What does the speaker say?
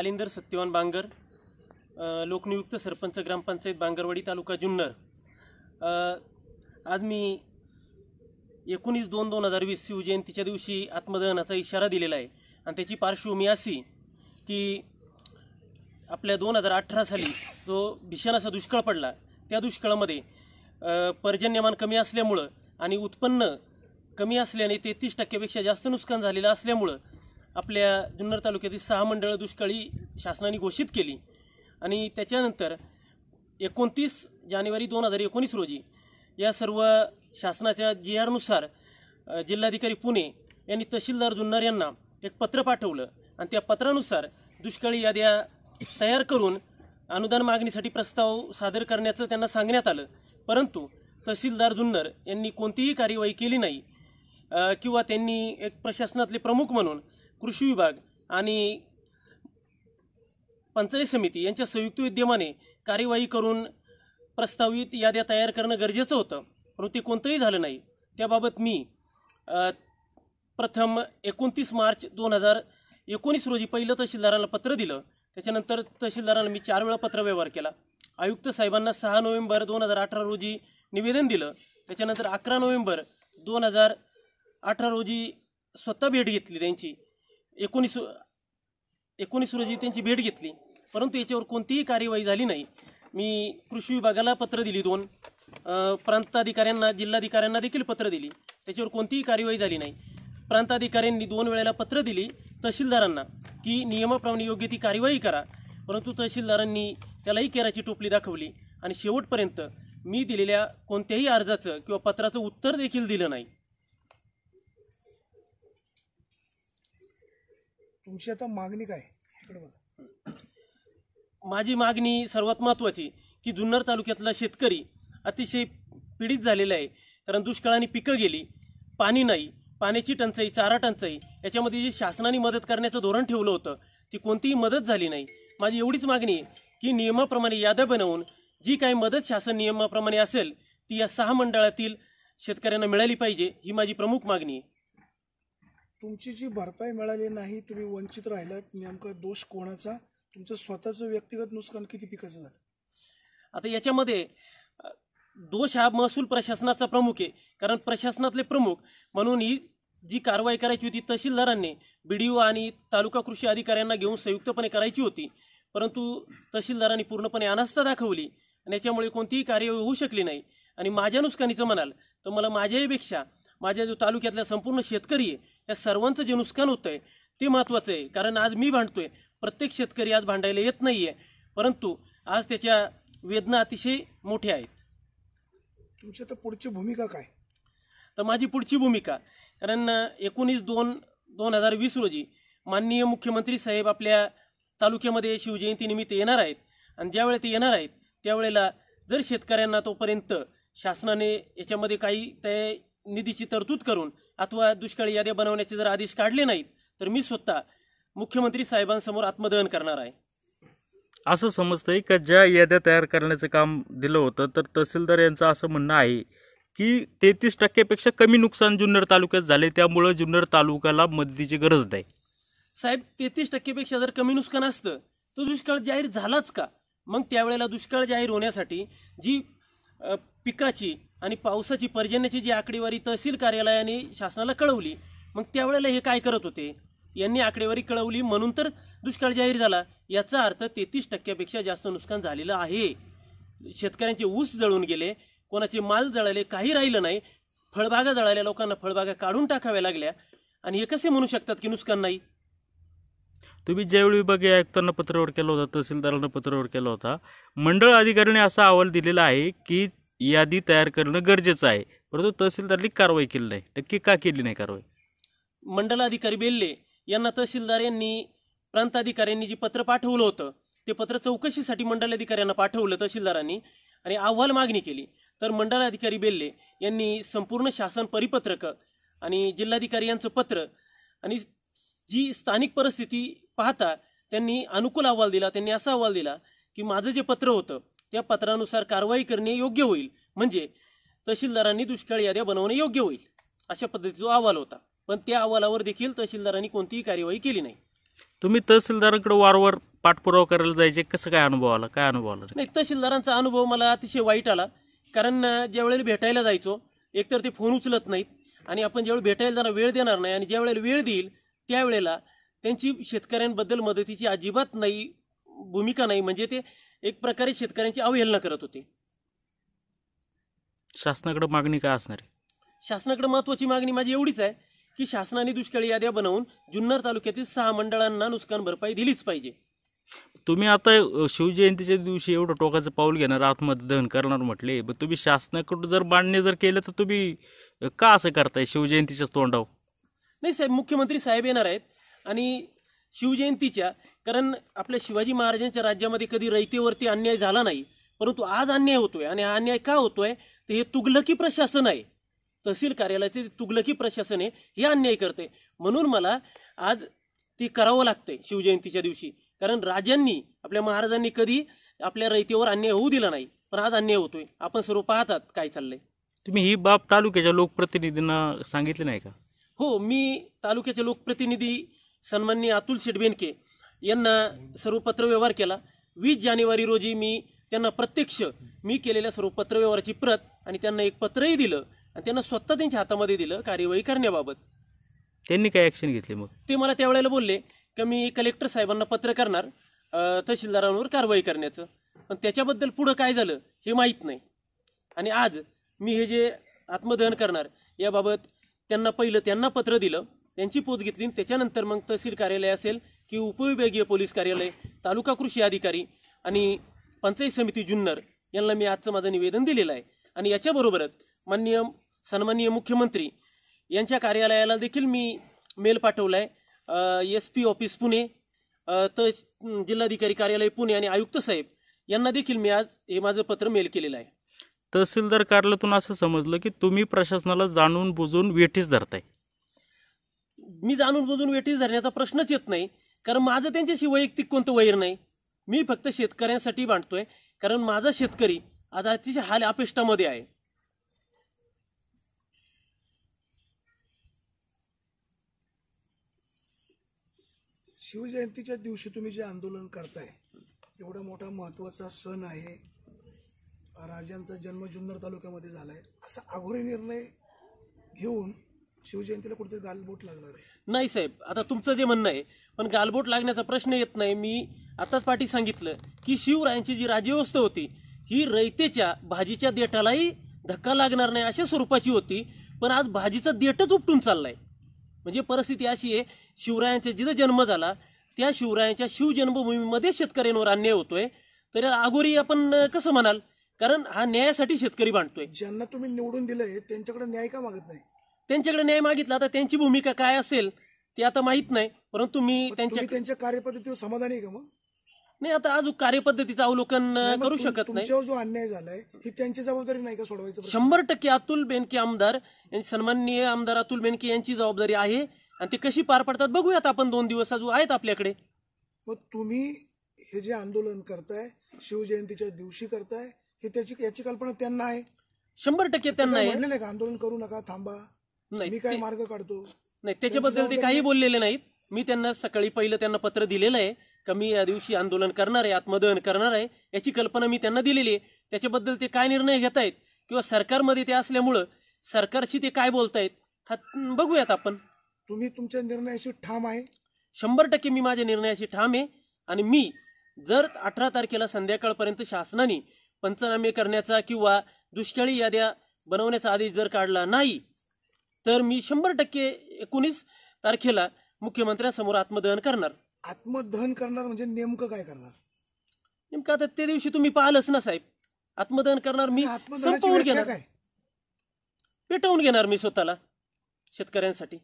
शालिंदर सत्यवान बांगर लोकनियुक्त सरपंच ग्रामपंचायत बांगरवाडी तालुका जुन्नर आज मी एकोणीस दोन दोन हजार वीस शिवजयंतीच्या दिवशी आत्मदहनाचा इशारा दिलेला आहे आणि त्याची पार्श्वभूमी अशी की आपल्या दोन हजार अठरा साली जो भीषण असा दुष्काळ पडला त्या दुष्काळामध्ये पर्जन्यमान कमी असल्यामुळं आणि उत्पन्न कमी असल्याने तेहतीस टक्क्यापेक्षा जास्त नुकसान झालेलं असल्यामुळं आपल्या जुन्नर तालुक्यातील सहा मंडळं दुष्काळी शासनाने घोषित केली आणि त्याच्यानंतर एकोणतीस जानेवारी दोन हजार एकोणीस रोजी या सर्व शासनाच्या जी आरनुसार जिल्हाधिकारी पुणे यांनी तहसीलदार जुन्नर यांना एक पत्र पाठवलं आणि त्या पत्रानुसार दुष्काळी याद्या तयार करून अनुदान मागणीसाठी प्रस्ताव सादर करण्याचं त्यांना सांगण्यात आलं परंतु तहसीलदार जुन्नर यांनी कोणतीही कार्यवाही केली नाही किंवा त्यांनी एक प्रशासनातले प्रमुख म्हणून कृषी विभाग आणि पंचायत समिती यांच्या संयुक्त विद्यमाने कार्यवाही करून प्रस्तावित याद्या तयार करणं गरजेचं होतं परंतु ते कोणतंही झालं नाही त्याबाबत मी प्रथम एकोणतीस मार्च दोन हजार एकोणीस रोजी पहिलं तहसीलदारांना पत्र दिलं त्याच्यानंतर तहसीलदारांना मी चार वेळा पत्रव्यवहार केला आयुक्त साहेबांना सहा नोव्हेंबर दोन हजार अठरा रोजी निवेदन दिलं त्याच्यानंतर अकरा नोव्हेंबर दोन हजार अठरा रोजी स्वतः भेट घेतली त्यांची एकोणीस एकोणीस रोजी त्यांची भेट घेतली परंतु याच्यावर कोणतीही कार्यवाही झाली नाही मी कृषी विभागाला पत्र दिली दोन प्रांताधिकाऱ्यांना जिल्हाधिकाऱ्यांना देखील पत्र दिली त्याच्यावर कोणतीही कार्यवाही झाली नाही प्रांताधिकाऱ्यांनी दोन वेळेला पत्र दिली तहसीलदारांना की नियमाप्रमाणे योग्य ती कार्यवाही करा परंतु तहसीलदारांनी त्यालाही केराची टोपली दाखवली आणि शेवटपर्यंत मी दिलेल्या कोणत्याही अर्जाचं किंवा पत्राचं उत्तर देखील दिलं नाही तुमची आता मागणी काय इकडे बघा माझी मागणी सर्वात महत्वाची की जुन्नर तालुक्यातला शेतकरी अतिशय पीडित झालेला आहे कारण दुष्काळाने पिकं गेली पाणी नाही पाण्याची टंचाई चारा टंचाई याच्यामध्ये जे शासनाने मदत करण्याचं धोरण ठेवलं होतं ती कोणतीही मदत झाली नाही माझी एवढीच मागणी आहे की नियमाप्रमाणे याद्या बनवून जी काही मदत शासन नियमाप्रमाणे असेल ती या सहा मंडळातील शेतकऱ्यांना मिळाली पाहिजे ही माझी प्रमुख मागणी आहे तुमची जी भरपाई मिळाली नाही तुम्ही वंचित राहिलात नेमका दोष कोणाचा तुमचं स्वतःचं व्यक्तिगत नुकसान किती पिकाचं झालं आता याच्यामध्ये दोष हा महसूल प्रशासनाचा प्रमुख आहे कारण प्रशासनातले प्रमुख म्हणून ही जी कारवाई करायची होती तहसीलदारांनी बी ओ आणि तालुका कृषी अधिकाऱ्यांना घेऊन संयुक्तपणे करायची होती परंतु तहसीलदारांनी पूर्णपणे अनास्था दाखवली आणि याच्यामुळे कोणतीही कार्य होऊ शकली नाही आणि माझ्या नुसकानीचं म्हणाल तर मला माझ्याहीपेक्षा माझ्या जो तालुक्यातल्या संपूर्ण शेतकरी आहे या सर्वांचं जे नुकसान होतं आहे ते महत्त्वाचं आहे कारण आज मी भांडतोय प्रत्येक शेतकरी आज भांडायला येत नाही आहे परंतु आज त्याच्या वेदना अतिशय मोठ्या आहेत तुमची तर पुढची भूमिका काय तर माझी पुढची भूमिका कारण एकोणीस दोन दोन हजार वीस रोजी माननीय मुख्यमंत्री साहेब आपल्या तालुक्यामध्ये शिवजयंतीनिमित्त येणार आहेत आणि ज्यावेळेला ते येणार आहेत त्यावेळेला जर शेतकऱ्यांना तोपर्यंत शासनाने याच्यामध्ये काही ते निधीची तरतूद करून अथवा दुष्काळी याद्या बनवण्याचे जर आदेश काढले नाहीत तर मी स्वतः मुख्यमंत्री साहेबांसमोर आत्मदहन करणार आहे असं समजतंय का ज्या याद्या तयार करण्याचं काम दिलं होतं तर तहसीलदार यांचं असं म्हणणं आहे की तेहतीस टक्क्यापेक्षा कमी नुकसान जुन्नर तालुक्यात झाले त्यामुळं जुन्नर तालुक्याला मदतीची गरज नाही साहेब तेहतीस टक्केपेक्षा जर कमी नुकसान असतं तर दुष्काळ जाहीर झालाच का मग त्यावेळेला दुष्काळ जाहीर होण्यासाठी जी पिकाची आणि पावसाची पर्जन्याची जी आकडेवारी तहसील कार्यालयाने शासनाला कळवली मग त्यावेळेला हे काय करत होते यांनी आकडेवारी कळवली म्हणून तर दुष्काळ जाहीर झाला याचा अर्थ तेहतीस टक्क्यापेक्षा जास्त नुकसान झालेलं आहे शेतकऱ्यांचे ऊस जळून गेले कोणाचे माल जळाले काही राहिलं नाही फळबागा जळाल्या लोकांना फळबागा काढून टाकाव्या लागल्या आणि हे कसे म्हणू शकतात की नुकसान नाही तुम्ही ज्यावेळी विभागीय आयुक्तांना पत्रावर केला होता तहसीलदारांना पत्रावर केला होता मंडळ अधिकाऱ्याने असा अहवाल दिलेला आहे की यादी तयार करणं गरजेचं आहे परंतु तहसीलदारनी कारवाई केली नाही नक्की का केली नाही कारवाई मंडल अधिकारी बेल्ले यांना तहसीलदार यांनी प्रांताधिकाऱ्यांनी जे पत्र पाठवलं होतं ते पत्र चौकशीसाठी मंडलाधिकाऱ्यांना पाठवलं तहसीलदारांनी आणि अहवाल मागणी केली तर मंडल अधिकारी बेल्ले यांनी संपूर्ण शासन परिपत्रक आणि जिल्हाधिकारी यांचं पत्र आणि जी स्थानिक परिस्थिती पाहता त्यांनी अनुकूल अहवाल दिला त्यांनी असा अहवाल दिला की माझं जे पत्र होतं त्या पत्रानुसार कारवाई करणे योग्य होईल म्हणजे तहसीलदारांनी दुष्काळ याद्या बनवणे योग्य होईल अशा पद्धतीचा अहवाल होता पण त्या अहवालावर देखील तहसीलदारांनी कोणतीही कार्यवाही केली नाही तुम्ही तहसीलदारांकडे वारंवार पाठपुरावा करायला जायचे कसं काय अनुभव आला काय अनुभव आला नाही तहसीलदारांचा अनुभव मला अतिशय वाईट आला कारण ज्यावेळेला भेटायला जायचो एकतर ते फोन उचलत नाहीत आणि आपण ज्यावेळी भेटायला त्यांना वेळ देणार नाही आणि ज्यावेळेला वेळ देईल त्यावेळेला त्यांची शेतकऱ्यांबद्दल मदतीची अजिबात नाही भूमिका नाही म्हणजे ते एक प्रकारे शेतकऱ्यांची अवहेलना करत होती शासनाकडे मागणी काय असणार आहे शासनाकडे महत्वाची मागणी माझी एवढीच आहे की शासनाने दुष्काळी याद्या बनवून जुन्नर तालुक्यातील सहा मंडळांना नुकसान भरपाई दिलीच पाहिजे तुम्ही आता शिवजयंतीच्या दिवशी एवढं टोकाचं पाऊल घेणार आत्मदहन करणार म्हटले पण तुम्ही शासनाकडून जर मान्य जर केलं तर तुम्ही का असं करताय शिवजयंतीच्याच तोंडावर नाही साहेब मुख्यमंत्री साहेब येणार आहेत आणि शिवजयंतीच्या कारण आपल्या शिवाजी महाराजांच्या राज्यामध्ये कधी रयतेवरती अन्याय झाला नाही परंतु आज अन्याय होतोय आणि हा अन्याय का होतोय तर हे तुगलकी प्रशासन आहे तहसील कार्यालयाचे तुगलकी प्रशासन आहे हे अन्याय करते म्हणून मला आज ते करावं लागतंय शिवजयंतीच्या दिवशी कारण राजांनी आपल्या महाराजांनी कधी आपल्या रयतेवर अन्याय होऊ दिला नाही पण आज अन्याय होतोय आपण सर्व पाहतात काय चाललंय तुम्ही ही बाब तालुक्याच्या लोकप्रतिनिधींना सांगितली नाही का हो मी तालुक्याचे लोकप्रतिनिधी सन्माननीय अतुल शेटबेनके यांना सर्व पत्र व्यवहार केला वीस जानेवारी रोजी मी त्यांना प्रत्यक्ष मी केलेल्या सर्व पत्र व्यवहाराची प्रत आणि त्यांना एक पत्रही दिलं आणि त्यांना स्वतः त्यांच्या हातामध्ये दिलं कार्यवाही करण्याबाबत त्यांनी काय ॲक्शन घेतली मग ते मला त्यावेळेला बोलले की मी कलेक्टर साहेबांना पत्र करणार तहसीलदारांवर कारवाई करण्याचं पण त्याच्याबद्दल पुढं काय झालं हे माहीत नाही आणि आज मी हे जे आत्मदहन करणार याबाबत त्यांना पहिलं त्यांना पत्र दिलं त्यांची पोच घेतली त्याच्यानंतर मग तहसील कार्यालय असेल की उपविभागीय पोलीस कार्यालय तालुका कृषी अधिकारी आणि पंचायत समिती जुन्नर यांना मी आजचं माझं निवेदन दिलेलं आहे आणि याच्याबरोबरच माननीय सन्माननीय मुख्यमंत्री यांच्या कार्यालयाला देखील मी मेल पाठवला आहे एस पी ऑफिस पुणे तर जिल्हाधिकारी कार्यालय पुणे आणि आयुक्त साहेब यांना देखील मी आज हे माझं पत्र मेल केलेलं आहे तहसीलदार कार्यालयातून असं समजलं की तुम्ही प्रशासनाला जाणून बुजून वेठीस धरताय मी जाणून बुजून वेठीस धरण्याचा प्रश्नच येत नाही कारण माझं त्यांच्याशी वैयक्तिक कोणतं वैर नाही मी फक्त शेतकऱ्यांसाठी मांडतोय कारण माझा शेतकरी आज अतिशय हाल अपेष्टामध्ये आहे शिवजयंतीच्या दिवशी तुम्ही जे आंदोलन करताय एवढा मोठा महत्वाचा सण आहे राजांचा जन्म जुन्नर तालुक्यामध्ये झालाय असा अघोरी निर्णय घेऊन शिवजयंतीला कुठेतरी गालबोट लागणार आहे नाही साहेब आता तुमचं जे म्हणणं आहे पण गालबोट लागण्याचा प्रश्न येत नाही मी आताच पाठी सांगितलं की शिवरायांची जी राज्यव्यवस्था होती ही रयतेच्या भाजीच्या देठालाही धक्का लागणार नाही अशा स्वरूपाची होती पण आज भाजीचा देठच उपटून चाललाय म्हणजे परिस्थिती अशी आहे शिवरायांचा जिथं जन्म झाला त्या शिवरायांच्या शिवजन्मभूमीमध्ये शेतकऱ्यांवर अन्याय होतोय तर अगोरी आपण कसं म्हणाल कारण हा न्यायासाठी शेतकरी बांधतोय ज्यांना तुम्ही निवडून दिलंय त्यांच्याकडे न्याय का मागत नाही त्यांच्याकडे न्याय मागितला तर त्यांची भूमिका काय असेल ती आता माहीत नाही परंतु मी त्यांच्या त्यांच्या कार्यपद्धतीवर समाधानी आहे का मग नाही आता अजून कार्यपद्धतीचं अवलोकन करू शकत नाही जो अन्याय झालाय ही त्यांची जबाबदारी नाही का सोडवायचं शंभर टक्के अतुल बेनके आमदार सन्माननीय आमदार अतुल बेनके यांची जबाबदारी आहे आणि ते कशी पार पडतात बघूयात आपण दोन दिवस अजून आहेत आपल्याकडे तुम्ही हे जे आंदोलन करताय शिवजयंतीच्या दिवशी करताय हे त्याची याची कल्पना त्यांना आहे शंभर टक्के त्यांना आहे आंदोलन करू नका थांबा नाही मी काय मार्ग काढतो नाही त्याच्याबद्दल ते काही बोललेले नाहीत मी त्यांना सकाळी पहिलं त्यांना पत्र दिलेलं आहे का मी या दिवशी आंदोलन करणार आहे आत्मदहन करणार आहे याची कल्पना मी त्यांना दिलेली आहे त्याच्याबद्दल ते काय निर्णय घेत आहेत किंवा सरकारमध्ये ते असल्यामुळं सरकारशी ते काय बोलतायत हा बघूयात आपण तुम्ही तुमच्या निर्णयाशी ठाम आहे शंभर टक्के मी माझ्या निर्णयाशी ठाम आहे आणि मी जर अठरा तारखेला संध्याकाळपर्यंत शासनाने पंचनामे करण्याचा किंवा दुष्काळी याद्या बनवण्याचा आदेश जर काढला नाही तर मी शंभर टक्के एकोणीस तारखेला मुख्यमंत्र्यांसमोर आत्मदहन करणार आत्मदहन करणार म्हणजे नेमकं काय करणार नेमकं आता त्या दिवशी तुम्ही पाहिलंच ना साहेब आत्मदहन करणार मी संपवून घेणार काय पेटवून घेणार मी स्वतःला शेतकऱ्यांसाठी